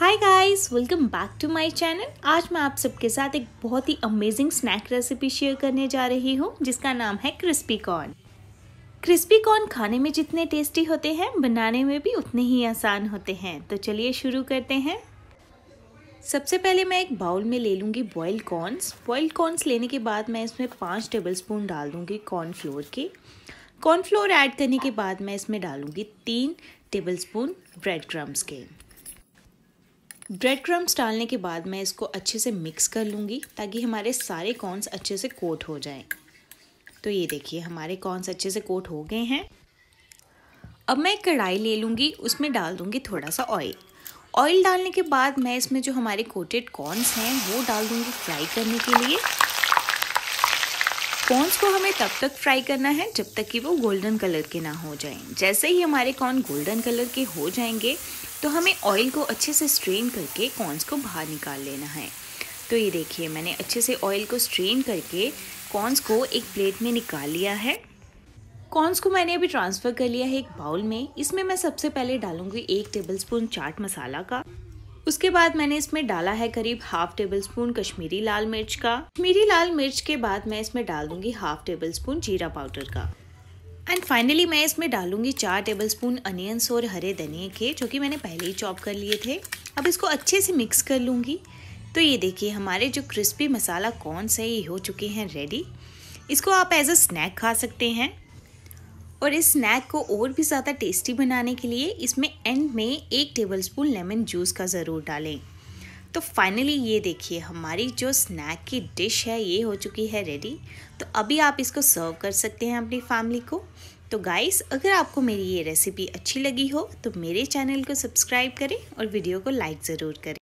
Hi guys welcome back to my channel आज मैं आप सबके साथ एक बहुत ही अमेजिंग स्नैक रेसिपी शेयर करने जा रही हूँ जिसका नाम है क्रिस्पी कॉर्न क्रिस्पी कॉर्न खाने में जितने टेस्टी होते हैं बनाने में भी उतने ही आसान होते हैं तो चलिए शुरू करते हैं सबसे पहले मैं एक बाउल में ले लूँगी बॉयल कॉर्नस बॉयल कॉर्नस लेने के बाद मैं इसमें पाँच टेबल स्पून डाल दूँगी कॉर्नफ्लोर कॉर्न कॉर्नफ्लोर ऐड करने के बाद मैं इसमें डालूँगी तीन टेबल स्पून ब्रेड क्रम्स के ब्रेड क्रम्स डालने के बाद मैं इसको अच्छे से मिक्स कर लूँगी ताकि हमारे सारे कॉर्नस अच्छे से कोट हो जाएं। तो ये देखिए हमारे कॉर्नस अच्छे से कोट हो गए हैं अब मैं एक कढ़ाई ले लूँगी उसमें डाल दूँगी थोड़ा सा ऑयल ऑयल डालने के बाद मैं इसमें जो हमारे कोटेड कॉर्नस हैं वो डाल दूँगी फ्राई करने के लिए कॉर्न्स को हमें तब तक फ्राई करना है जब तक कि वो गोल्डन कलर के ना हो जाएं जैसे ही हमारे कॉर्न गोल्डन कलर के हो जाएंगे तो हमें ऑयल को अच्छे से स्ट्रेन करके कॉर्न्स को बाहर निकाल लेना है तो ये देखिए मैंने अच्छे से ऑयल को स्ट्रेन करके कॉर्न्स को एक प्लेट में निकाल लिया है कॉर्न्स को मैंने अभी ट्रांसफ़र कर लिया है एक बाउल में इसमें मैं सबसे पहले डालूंगी एक स्पून चाट मसाला का उसके बाद मैंने इसमें डाला है करीब हाफ टेबल स्पून कश्मीरी लाल मिर्च का कश्मीरी लाल मिर्च के बाद मैं इसमें डाल दूंगी हाफ टेबल स्पून जीरा पाउडर का एंड फाइनली मैं इसमें डालूंगी चार टेबल स्पून अनियंस और हरे धनिए के जो कि मैंने पहले ही चॉप कर लिए थे अब इसको अच्छे से मिक्स कर लूँगी तो ये देखिए हमारे जो क्रिस्पी मसाला कॉर्नस है ये हो चुके हैं रेडी इसको आप एज अ स्नैक खा सकते हैं और इस स्नैक को और भी ज़्यादा टेस्टी बनाने के लिए इसमें एंड में एक टेबलस्पून लेमन जूस का ज़रूर डालें तो फाइनली ये देखिए हमारी जो स्नैक की डिश है ये हो चुकी है रेडी तो अभी आप इसको सर्व कर सकते हैं अपनी फैमिली को तो गाइस अगर आपको मेरी ये रेसिपी अच्छी लगी हो तो मेरे चैनल को सब्सक्राइब करें और वीडियो को लाइक ज़रूर करें